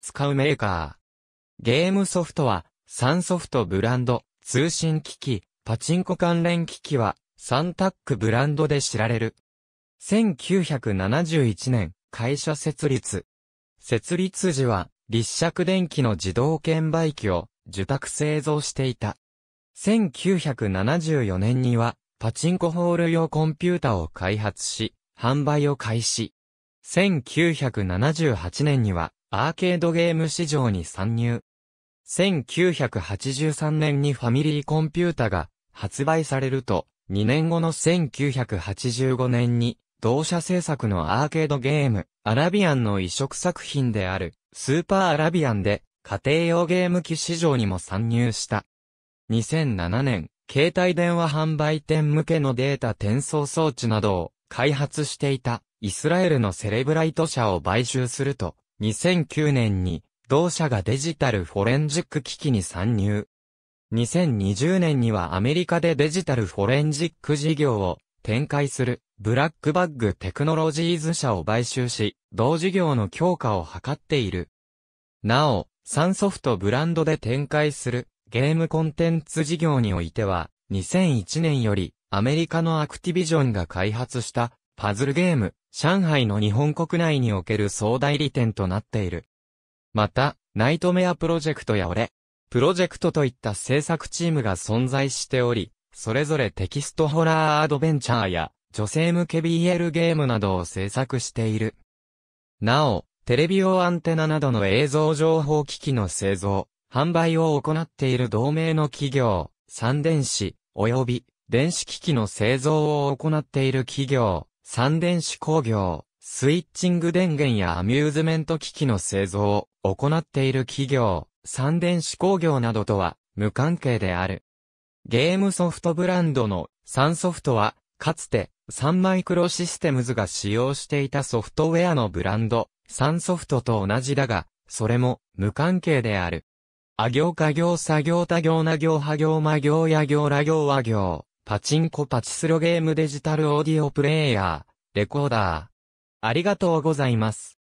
使うメーカー。ゲームソフトは、サンソフトブランド、通信機器、パチンコ関連機器は、サンタックブランドで知られる。1971年、会社設立。設立時は、立尺電機の自動券売機を受託製造していた。1974年には、パチンコホール用コンピュータを開発し、販売を開始。1978年には、アーケードゲーム市場に参入。1983年にファミリーコンピュータが発売されると、2年後の1985年に、同社制作のアーケードゲーム、アラビアンの移植作品である、スーパーアラビアンで、家庭用ゲーム機市場にも参入した。2007年、携帯電話販売店向けのデータ転送装置などを開発していたイスラエルのセレブライト社を買収すると、2009年に同社がデジタルフォレンジック機器に参入。2020年にはアメリカでデジタルフォレンジック事業を展開するブラックバッグテクノロジーズ社を買収し、同事業の強化を図っている。なお、サンソフトブランドで展開するゲームコンテンツ事業においては、2001年よりアメリカのアクティビジョンが開発したパズルゲーム、上海の日本国内における総代理店となっている。また、ナイトメアプロジェクトや俺、プロジェクトといった制作チームが存在しており、それぞれテキストホラーアドベンチャーや女性向け BL ゲームなどを制作している。なお、テレビ用アンテナなどの映像情報機器の製造、販売を行っている同盟の企業、三電子、および電子機器の製造を行っている企業、三電子工業、スイッチング電源やアミューズメント機器の製造を行っている企業、三電子工業などとは無関係である。ゲームソフトブランドのサンソフトは、かつてサンマイクロシステムズが使用していたソフトウェアのブランド、サンソフトと同じだが、それも無関係である。あ行か行作業多行な行派行魔行や行ら行は行、パチンコパチスロゲームデジタルオーディオプレイヤー、レコーダー。ありがとうございます。